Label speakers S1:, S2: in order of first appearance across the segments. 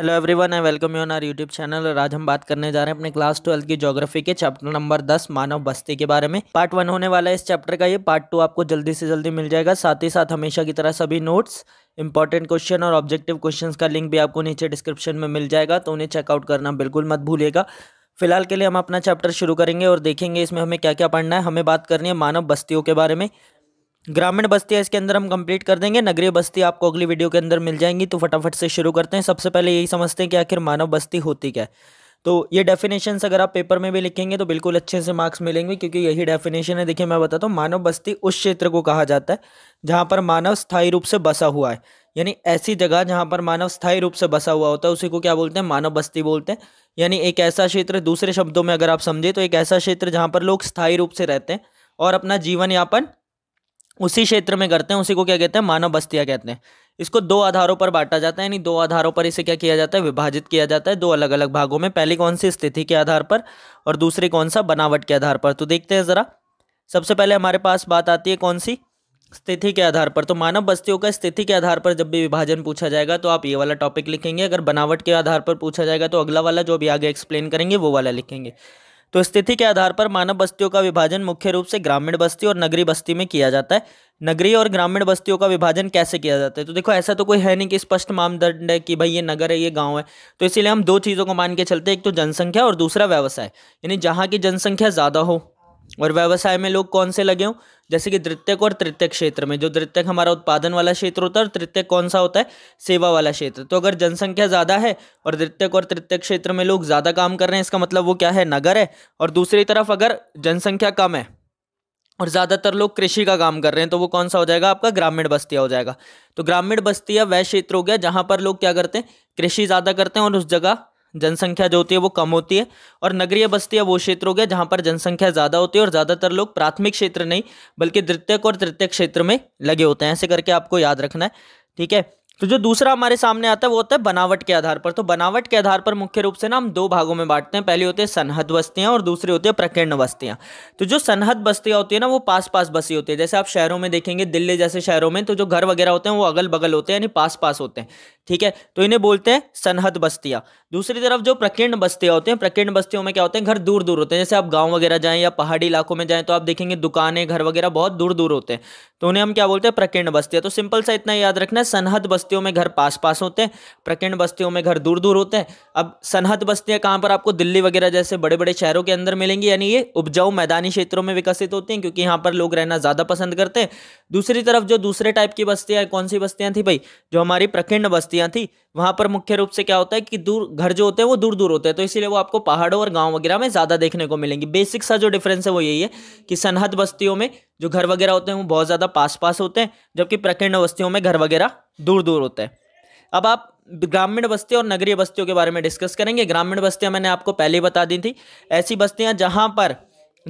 S1: hello everyone I welcome you on our YouTube channel और आज हम बात करने जा रहे हैं अपने क्लास ट्वेल्थ की ज्योग्राफी के चैप्टर नंबर दस मानव बस्ती के बारे में पार्ट वन होने वाला है इस चैप्टर का ये पार्ट टू आपको जल्दी से जल्दी मिल जाएगा साथ ही साथ हमेशा की तरह सभी नोट्स इंपॉर्टेंट क्वेश्चन और ऑब्जेक्टिव क्वेश्चन का लिंक भी आपको नीचे डिस्क्रिप्शन में मिल जाएगा तो उन्हें चेकआउट करना बिल्कुल मत भूलेगा फिलहाल के लिए हम अपना चैप्टर शुरू करेंगे और देखेंगे इसमें हमें क्या क्या पढ़ना है हमें बात करनी है मानव बस्तियों के बारे में ग्रामीण बस्तियाँ इसके अंदर हम कंप्लीट कर देंगे नगरीय बस्ती आपको अगली वीडियो के अंदर मिल जाएंगी तो फटाफट से शुरू करते हैं सबसे पहले यही समझते हैं कि आखिर मानव बस्ती होती क्या है तो ये डेफिनेशंस अगर आप पेपर में भी लिखेंगे तो बिल्कुल अच्छे से मार्क्स मिलेंगे क्योंकि यही डेफिनेशन है देखिए मैं बताता हूँ मानव बस्ती उस क्षेत्र को कहा जाता है जहाँ पर मानव स्थायी रूप से बसा हुआ है यानी ऐसी जगह जहाँ पर मानव स्थायी रूप से बसा हुआ होता है उसी को क्या बोलते हैं मानव बस्ती बोलते हैं यानी एक ऐसा क्षेत्र दूसरे शब्दों में अगर आप समझे तो एक ऐसा क्षेत्र जहाँ पर लोग स्थायी रूप से रहते हैं और अपना जीवन यापन उसी क्षेत्र में करते हैं उसी को क्या कहते हैं मानव बस्तियाँ कहते हैं इसको दो आधारों पर बांटा जाता है यानी दो आधारों पर इसे क्या किया जाता है विभाजित किया जाता है दो अलग अलग भागों में पहली कौन सी स्थिति के आधार पर और दूसरी कौन सा बनावट के आधार पर तो देखते हैं ज़रा सबसे पहले हमारे पास बात आती है कौन सी स्थिति के आधार पर तो मानव बस्तियों का स्थिति के आधार पर जब भी विभाजन पूछा जाएगा तो आप ये वाला टॉपिक लिखेंगे अगर बनावट के आधार पर पूछा जाएगा तो अगला वाला जो भी आगे एक्सप्लेन करेंगे वो वाला लिखेंगे तो स्थिति के आधार पर मानव बस्तियों का विभाजन मुख्य रूप से ग्रामीण बस्ती और नगरीय बस्ती में किया जाता है नगरीय और ग्रामीण बस्तियों का विभाजन कैसे किया जाता है तो देखो ऐसा तो कोई है नहीं कि स्पष्ट मानदंड है कि भाई ये नगर है ये गांव है तो इसीलिए हम दो चीज़ों को मान के चलते हैं एक तो जनसंख्या और दूसरा व्यवसाय यानी जहाँ की जनसंख्या ज़्यादा हो और व्यवसाय में लोग कौन से लगे हों जैसे कि द्वितीयक और तृतीय क्षेत्र में जो द्वितीयक हमारा उत्पादन वाला क्षेत्र होता है और तृतीय कौन सा होता है सेवा वाला क्षेत्र तो अगर जनसंख्या ज़्यादा है और द्वितीयक और तृतीय क्षेत्र में लोग ज़्यादा काम कर रहे हैं इसका मतलब वो क्या है नगर है और दूसरी तरफ अगर जनसंख्या कम है और ज़्यादातर लोग कृषि का काम कर रहे हैं तो वो कौन सा हो जाएगा आपका ग्रामीण बस्तियाँ हो जाएगा तो ग्रामीण बस्तियाँ वह क्षेत्र हो गया जहाँ पर लोग क्या करते हैं कृषि ज़्यादा करते हैं और उस जगह जनसंख्या जो होती है वो कम होती है और नगरीय बस्तियाँ वो क्षेत्र हो गया जहाँ पर जनसंख्या ज़्यादा होती है और ज़्यादातर लोग प्राथमिक क्षेत्र नहीं बल्कि द्वितीयक और तृतीय क्षेत्र में लगे होते हैं ऐसे करके आपको याद रखना है ठीक है तो जो दूसरा हमारे सामने आता है वो होता है बनावट के आधार पर तो बनावट के आधार पर मुख्य रूप से ना हम दो भागों में बांटते हैं पहले होते हैं सनहद बस्तियाँ और दूसरी होती है प्रकीर्ण बस्तियाँ तो जो सनहद बस्तियाँ होती है ना वो पास पास बसी होती है जैसे आप शहरों में देखेंगे दिल्ली जैसे शहरों में तो जो घर वगैरह होते हैं वो अगल बगल होते हैं यानी पास पास होते हैं ठीक है तो इन्हें बोलते हैं सनहद बस्तियाँ दूसरी तरफ जो प्रकीर्ण बस्तियाँ होते हैं प्रकीर्ण बस्तियों में क्या होते हैं घर दूर दूर होते हैं जैसे आप गाँव वगैरह जाएँ या पहाड़ी इलाकों में जाएँ तो आप देखेंगे दुकानें घर वगैरह बहुत दूर दूर होते हैं तो उन्हें हम क्या बोलते हैं प्रकीर्ण बस्तियाँ तो सिंपल सा इतना याद रखना है सनहद बस्तियों में घर पास पास होते हैं प्रखंड बस्तियों में घर दूर दूर होते हैं अब सनहद बस्तियाँ कहाँ पर आपको दिल्ली वगैरह जैसे बड़े बड़े शहरों के अंदर मिलेंगी यानी ये उपजाऊ मैदानी क्षेत्रों में विकसित होती हैं क्योंकि यहाँ पर लोग रहना ज़्यादा पसंद करते हैं दूसरी तरफ जो दूसरे टाइप की बस्तियाँ कौन सी बस्तियाँ थी भाई जो हमारी प्रखंड बस्तियाँ थी वहाँ पर मुख्य रूप से क्या होता है कि दूर घर जो होते हैं वो दूर दूर होते हैं तो इसीलिए वो आपको पहाड़ों और गाँव वगैरह में ज़्यादा देखने को मिलेंगी बेसिक सा जो डिफरेंस है वो यही है कि सनहद बस्तियों में जो घर वगैरह होते हैं वो बहुत ज़्यादा पास पास होते हैं जबकि प्रखंड बस्तियों में घर वगैरह दूर दूर होते हैं अब आप ग्रामीण बस्ती और नगरीय बस्तियों के बारे में डिस्कस करेंगे ग्रामीण बस्तियाँ मैंने आपको पहले ही बता दी थी ऐसी बस्तियाँ जहाँ पर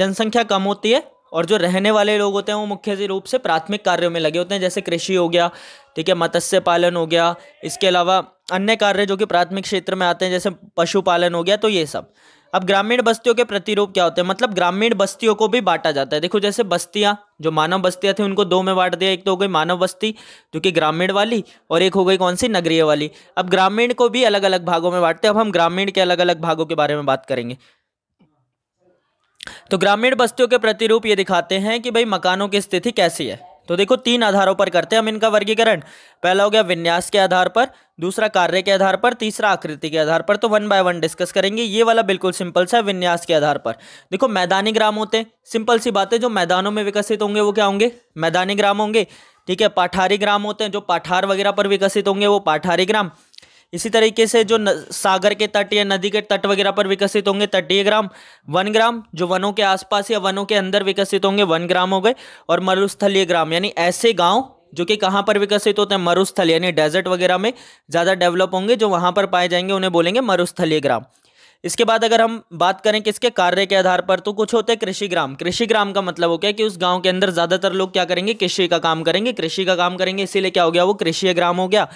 S1: जनसंख्या कम होती है और जो रहने वाले लोग होते हैं वो मुख्य रूप से प्राथमिक कार्यों में लगे होते हैं जैसे कृषि हो गया ठीक है मत्स्य पालन हो गया इसके अलावा अन्य कार्य जो कि प्राथमिक क्षेत्र में आते हैं जैसे पशुपालन हो गया तो ये सब अब ग्रामीण बस्तियों के प्रतिरूप क्या होते हैं मतलब ग्रामीण बस्तियों को भी बांटा जाता है देखो जैसे बस्तियाँ जो मानव बस्तियाँ थी उनको दो में बांट दिया एक तो हो गई मानव बस्ती जो कि ग्रामीण वाली और एक हो गई कौन सी नगरीय वाली अब ग्रामीण को भी अलग अलग भागों में बांटते हैं अब हम ग्रामीण के अलग अलग भागों के बारे में बात करेंगे तो ग्रामीण बस्तियों के प्रतिरूप ये दिखाते हैं कि भाई मकानों की स्थिति कैसी है तो देखो तीन आधारों पर करते हैं हम इनका वर्गीकरण पहला हो गया विन्यास के आधार पर दूसरा कार्य के आधार पर तीसरा आकृति के आधार पर तो वन बाय वन डिस्कस करेंगे ये वाला बिल्कुल सिंपल सा विन्यास के आधार पर देखो मैदानी ग्राम होते हैं सिंपल सी बात है जो मैदानों में विकसित होंगे वो क्या होंगे मैदानी ग्राम होंगे ठीक है पाठारी ग्राम होते हैं जो पाठार वगैरह पर विकसित होंगे वो पाठारी ग्राम इसी तरीके से जो न, सागर के तट या नदी के तट वगैरह पर विकसित होंगे तटीय ग्राम वन ग्राम जो वनों के आसपास या वनों के अंदर विकसित होंगे वन ग्राम हो गए और मरुस्थलीय ग्राम यानी ऐसे गाँव जो कि कहाँ पर विकसित होते हैं मरुस्थल यानी डेजर्ट वगैरह में ज़्यादा डेवलप होंगे जो वहाँ पर पाए जाएंगे उन्हें बोलेंगे मरुस्थलीय ग्राम इसके बाद अगर हम बात करें किसके कार्य के आधार पर तो कुछ होते हैं कृषि ग्राम कृषि ग्राम का मतलब हो गया कि उस गांव के अंदर ज़्यादातर लोग क्या करेंगे कृषि का काम करेंगे कृषि का काम करेंगे इसीलिए क्या हो गया वो कृषि ग्राम हो गया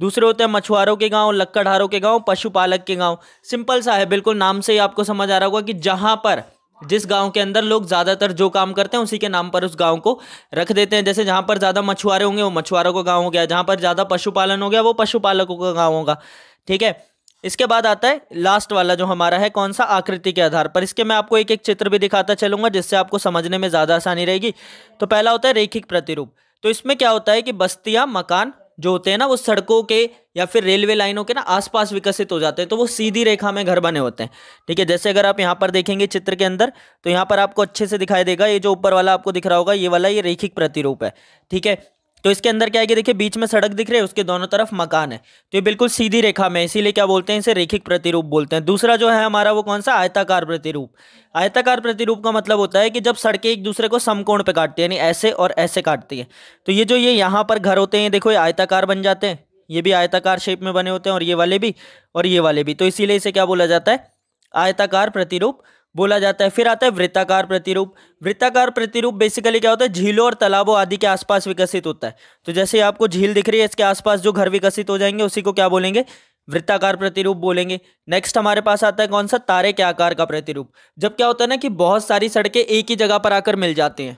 S1: दूसरे होते हैं मछुआरों के गांव लक्कड़हारों के गांव पशुपालक के गांव सिंपल सा है बिल्कुल नाम से ही आपको समझ आ रहा होगा कि जहां पर जिस गांव के अंदर लोग ज़्यादातर जो काम करते हैं उसी के नाम पर उस गांव को रख देते हैं जैसे जहां पर ज़्यादा मछुआरे होंगे वो मछुआरों का गाँव हो गया जहाँ पर ज़्यादा पशुपालन हो गया वो पशुपालकों का गाँव होगा ठीक है इसके बाद आता है लास्ट वाला जो हमारा है कौन सा आकृति के आधार पर इसके मैं आपको एक एक चित्र भी दिखाता चलूंगा जिससे आपको समझने में ज़्यादा आसानी रहेगी तो पहला होता है रेखिक प्रतिरूप तो इसमें क्या होता है कि बस्तियाँ मकान जो होते हैं ना वो सड़कों के या फिर रेलवे लाइनों के ना आसपास विकसित हो जाते हैं तो वो सीधी रेखा में घर बने होते हैं ठीक है जैसे अगर आप यहाँ पर देखेंगे चित्र के अंदर तो यहाँ पर आपको अच्छे से दिखाई देगा ये जो ऊपर वाला आपको दिख रहा होगा ये वाला ये रेखिक प्रतिरूप है ठीक है तो इसके अंदर क्या कि देखिए बीच में सड़क दिख रही है उसके दोनों तरफ मकान है तो ये बिल्कुल सीधी रेखा में इसीलिए क्या बोलते हैं इसे रेखिक प्रतिरूप बोलते हैं दूसरा जो है हमारा वो कौन सा आयताकार प्रतिरूप आयताकार प्रतिरूप का मतलब होता है कि जब सड़कें एक दूसरे को समकोण पे काटती है यानी ऐसे और ऐसे काटती है तो ये जो ये यहाँ पर घर होते हैं देखो ये आयताकार बन जाते हैं ये भी आयताकार शेप में बने होते हैं और ये वाले भी और ये वाले भी तो इसीलिए इसे क्या बोला जाता है आयताकार प्रतिरूप बोला जाता है फिर आता है वृत्ताकार प्रतिरूप वृत्ताकार प्रतिरूप बेसिकली क्या होता है झीलों और तालाबों आदि के आसपास विकसित होता है तो जैसे आपको झील दिख रही है इसके आसपास जो घर विकसित हो जाएंगे उसी को क्या बोलेंगे वृत्ताकार प्रतिरूप बोलेंगे नेक्स्ट हमारे पास आता है कौन सा तारे के आकार का प्रतिरूप जब क्या होता है ना कि बहुत सारी सड़कें एक ही जगह पर आकर मिल जाती हैं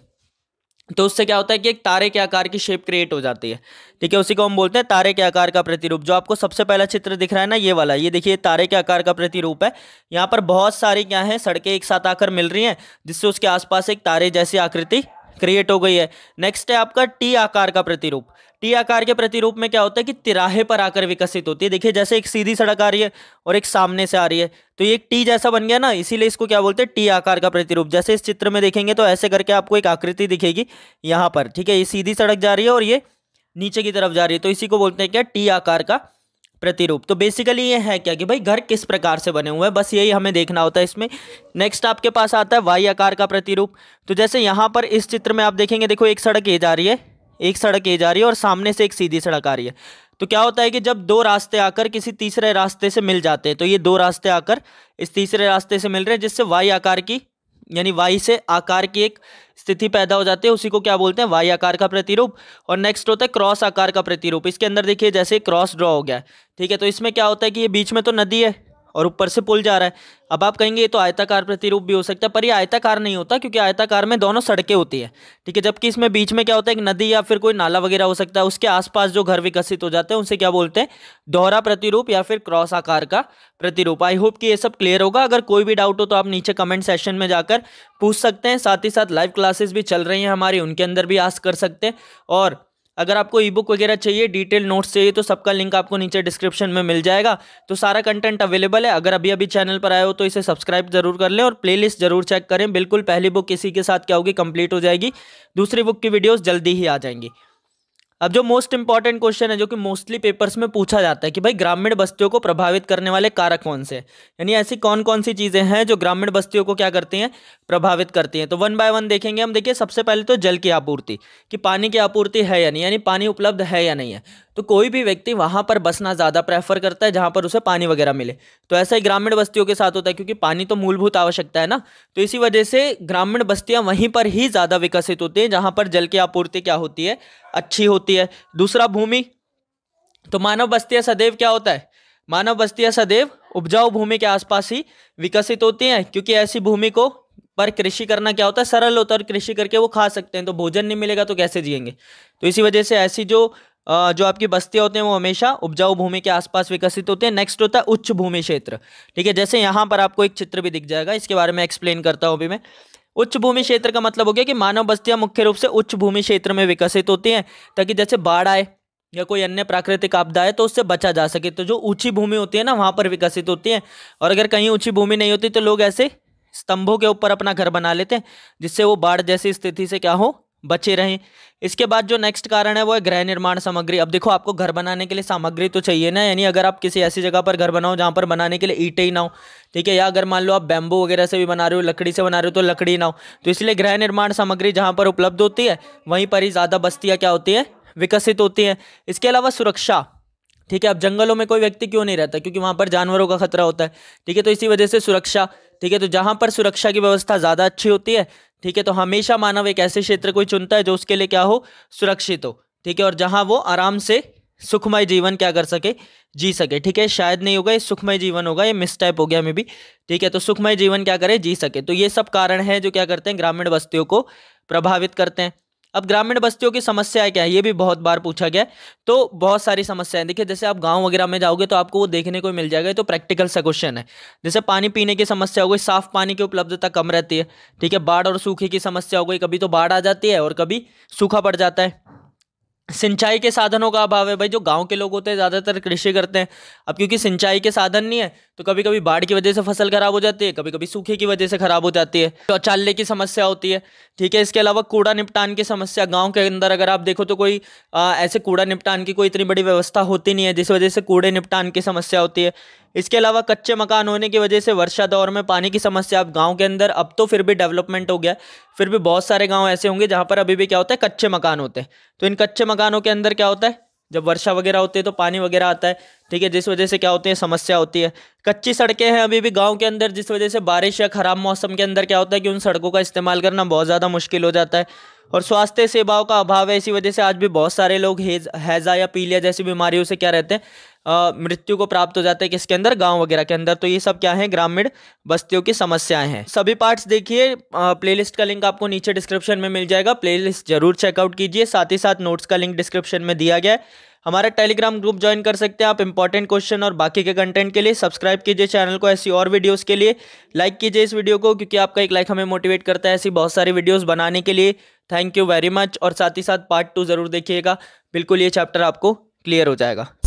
S1: तो उससे क्या होता है कि एक तारे के आकार की शेप क्रिएट हो जाती है ठीक है उसी को हम बोलते हैं तारे के आकार का प्रतिरूप जो आपको सबसे पहला चित्र दिख रहा है ना ये वाला ये देखिए तारे के आकार का प्रतिरूप है यहाँ पर बहुत सारी क्या है सड़कें एक साथ आकर मिल रही हैं जिससे उसके आसपास एक तारे जैसी आकृति क्रिएट हो गई है नेक्स्ट है आपका टी आकार का प्रतिरूप टी आकार के प्रतिरूप में क्या होता है कि तिराहे पर आकर विकसित होती है देखिए जैसे एक सीधी सड़क आ रही है और एक सामने से आ रही है तो ये एक टी जैसा बन गया ना इसीलिए इसको क्या बोलते हैं टी आकार का प्रतिरूप जैसे इस चित्र में देखेंगे तो ऐसे करके आपको एक आकृति दिखेगी यहाँ पर ठीक है ये सीधी सड़क जा रही है और ये नीचे की तरफ जा रही है तो इसी को बोलते हैं क्या टी आकार का प्रतिरूप तो बेसिकली ये है क्या कि भाई घर किस प्रकार से बने हुए हैं बस यही हमें देखना होता है इसमें नेक्स्ट आपके पास आता है वाई आकार का प्रतिरूप तो जैसे यहाँ पर इस चित्र में आप देखेंगे देखो एक सड़क ये जा रही है एक सड़क ये जा रही है और सामने से एक सीधी सड़क आ रही है तो क्या होता है कि जब दो रास्ते आकर किसी तीसरे रास्ते से मिल जाते हैं तो ये दो रास्ते आकर इस तीसरे रास्ते से मिल रहे हैं जिससे वाई आकार की यानी वाई से आकार की एक स्थिति पैदा हो जाती है उसी को क्या बोलते हैं वाई आकार का प्रतिरूप और नेक्स्ट होता है क्रॉस आकार का प्रतिरूप इसके अंदर देखिए जैसे क्रॉस ड्रॉ हो गया ठीक है तो इसमें क्या होता है कि ये बीच में तो नदी है और ऊपर से पुल जा रहा है अब आप कहेंगे ये तो आयताकार प्रतिरूप भी हो सकता है पर ये आयताकार नहीं होता क्योंकि आयताकार में दोनों सड़कें होती है ठीक है जबकि इसमें बीच में क्या होता है एक नदी या फिर कोई नाला वगैरह हो सकता है उसके आसपास जो घर विकसित हो जाते हैं उनसे क्या बोलते हैं दोहरा प्रतिरूप या फिर क्रॉस आकार का प्रतिरूप आई होप कि ये सब क्लियर होगा अगर कोई भी डाउट हो तो आप नीचे कमेंट सेशन में जाकर पूछ सकते हैं साथ ही साथ लाइव क्लासेस भी चल रही हैं हमारी उनके अंदर भी आस कर सकते हैं और अगर आपको ई बुक वगैरह चाहिए डिटेल नोट्स चाहिए तो सबका लिंक आपको नीचे डिस्क्रिप्शन में मिल जाएगा तो सारा कंटेंट अवेलेबल है अगर अभी अभी चैनल पर आए हो तो इसे सब्सक्राइब जरूर कर लें और प्लेलिस्ट जरूर चेक करें बिल्कुल पहली बुक इसी के साथ क्या होगी कंप्लीट हो जाएगी दूसरी बुक की वीडियोज़ जल्दी ही आ जाएंगी अब जो मोस्ट इंपॉर्टेंट क्वेश्चन है जो कि मोस्टली पेपर्स में पूछा जाता है कि भाई ग्रामीण बस्तियों को प्रभावित करने वाले कारक कौन से यानी ऐसी कौन कौन सी चीज़ें हैं जो ग्रामीण बस्तियों को क्या करती हैं प्रभावित करती हैं तो वन बाय वन देखेंगे हम देखिए सबसे पहले तो जल की आपूर्ति कि पानी की आपूर्ति है या नहीं यानी पानी उपलब्ध है या नहीं है तो कोई भी व्यक्ति वहाँ पर बसना ज़्यादा प्रेफर करता है जहाँ पर उसे पानी वगैरह मिले तो ऐसा ही ग्रामीण बस्तियों के साथ होता है क्योंकि पानी तो मूलभूत आवश्यकता है ना तो इसी वजह से ग्रामीण बस्तियाँ वहीं पर ही ज़्यादा विकसित होती हैं जहाँ पर जल की आपूर्ति क्या होती है अच्छी होती होती है दूसरा भूमि तो मानव बस्तियाँ सदैव क्या होता है मानव बस्तियाँ सदैव उपजाऊ भूमि के आसपास ही विकसित होती हैं क्योंकि ऐसी भूमि को पर कृषि करना क्या होता है सरल होता है कृषि करके वो खा सकते हैं तो भोजन नहीं मिलेगा तो कैसे जियेंगे तो इसी वजह से ऐसी जो जो आपकी बस्तियाँ होती हैं वो हमेशा उपजाऊ भूमि के आसपास विकसित होते हैं नेक्स्ट होता है उच्च भूमि क्षेत्र ठीक है जैसे यहाँ पर आपको एक चित्र भी दिख जाएगा इसके बारे में एक्सप्लेन करता हूँ अभी मैं उच्च भूमि क्षेत्र का मतलब हो गया कि मानव बस्तियां मुख्य रूप से उच्च भूमि क्षेत्र में विकसित होती हैं ताकि जैसे बाढ़ आए या कोई अन्य प्राकृतिक आपदा है तो उससे बचा जा सके तो जो ऊंची भूमि होती है ना वहाँ पर विकसित होती है और अगर कहीं ऊंची भूमि नहीं होती तो लोग ऐसे स्तंभों के ऊपर अपना घर बना लेते हैं जिससे वो बाढ़ जैसी स्थिति से क्या हो बचे रहें इसके बाद जो नेक्स्ट कारण है वो है गृह निर्माण सामग्री अब देखो आपको घर बनाने के लिए सामग्री तो चाहिए ना यानी अगर आप किसी ऐसी जगह पर घर बनाओ जहाँ पर बनाने के लिए ईटे ही ना हो ठीक है या अगर मान लो आप बैम्बू वगैरह से भी बना रहे हो लकड़ी से बना रहे हो तो लकड़ी ना हो तो इसलिए गृह निर्माण सामग्री जहाँ पर उपलब्ध होती है वहीं पर ही ज़्यादा बस्तियाँ क्या होती हैं विकसित होती हैं इसके अलावा सुरक्षा ठीक है अब जंगलों में कोई व्यक्ति क्यों नहीं रहता क्योंकि वहाँ पर जानवरों का खतरा होता है ठीक है तो इसी वजह से सुरक्षा ठीक है तो जहाँ पर सुरक्षा की व्यवस्था ज़्यादा अच्छी होती है ठीक है तो हमेशा मानव एक ऐसे क्षेत्र को चुनता है जो उसके लिए क्या हो सुरक्षित हो ठीक है और जहां वो आराम से सुखमय जीवन क्या कर सके जी सके ठीक है शायद नहीं होगा ये सुखमय जीवन होगा ये मिस टाइप हो गया मे भी ठीक है तो सुखमय जीवन क्या करे जी सके तो ये सब कारण है जो क्या करते हैं ग्रामीण बस्तियों को प्रभावित करते हैं अब ग्रामीण बस्तियों की समस्याएं क्या है ये भी बहुत बार पूछा गया है तो बहुत सारी समस्याएं देखिए जैसे आप गांव वगैरह में जाओगे तो आपको वो देखने को मिल जाएगा तो प्रैक्टिकल सा क्वेश्चन है जैसे पानी पीने की समस्या हो गई साफ पानी की उपलब्धता कम रहती है ठीक है बाढ़ और सूखे की समस्या हो गई कभी तो बाढ़ आ जाती है और कभी सूखा पड़ जाता है सिंचाई के साधनों का अभाव है भाई जो गांव के लोग होते हैं ज़्यादातर कृषि करते हैं अब क्योंकि सिंचाई के साधन नहीं है तो कभी कभी बाढ़ की वजह से फसल ख़राब हो जाती है कभी कभी सूखे की वजह से ख़राब हो जाती है शौचालय तो की समस्या होती है ठीक है इसके अलावा कूड़ा निपटान की समस्या गाँव के अंदर अगर आप देखो तो कोई आ, ऐसे कूड़ा निपटान की कोई इतनी बड़ी व्यवस्था होती नहीं है जिस वजह से कूड़े निपटान की समस्या होती है इसके अलावा कच्चे मकान होने की वजह से वर्षा दौर में पानी की समस्या अब गांव के अंदर अब तो फिर भी डेवलपमेंट हो गया फिर भी बहुत सारे गांव ऐसे होंगे जहां पर अभी भी क्या होता है कच्चे मकान होते हैं तो इन कच्चे मकानों के अंदर क्या होता है जब वर्षा वगैरह होती है तो पानी वगैरह आता है ठीक है जिस वजह से क्या होती है समस्या होती है कच्ची सड़कें हैं अभी भी गांव के अंदर जिस वजह से बारिश या ख़राब मौसम के अंदर क्या होता है कि उन सड़कों का इस्तेमाल करना बहुत ज़्यादा मुश्किल हो जाता है और स्वास्थ्य सेवाओं का अभाव है इसी वजह से आज भी बहुत सारे लोग हेज हैज़ा या पीलिया जैसी बीमारियों से क्या रहते हैं मृत्यु को प्राप्त हो जाते हैं किसके अंदर गांव वगैरह के अंदर तो ये सब क्या है ग्रामीण बस्तियों की समस्याएं हैं सभी पार्ट्स देखिए प्लेलिस्ट का लिंक आपको नीचे डिस्क्रिप्शन में मिल जाएगा प्लेलिस्ट जरूर चेकआउट कीजिए साथ ही साथ नोट्स का लिंक डिस्क्रिप्शन में दिया गया है हमारा टेलीग्राम ग्रुप ज्वाइन कर सकते हैं आप इंपॉर्टेंट क्वेश्चन और बाकी के कंटेंट के लिए सब्सक्राइब कीजिए चैनल को ऐसी और वीडियोज़ के लिए लाइक कीजिए इस वीडियो को क्योंकि आपका एक लाइक हमें मोटिवेट करता है ऐसी बहुत सारी वीडियोज़ बनाने के लिए थैंक यू वेरी मच और साथ ही साथ पार्ट टू ज़रूर देखिएगा बिल्कुल ये चैप्टर आपको क्लियर हो जाएगा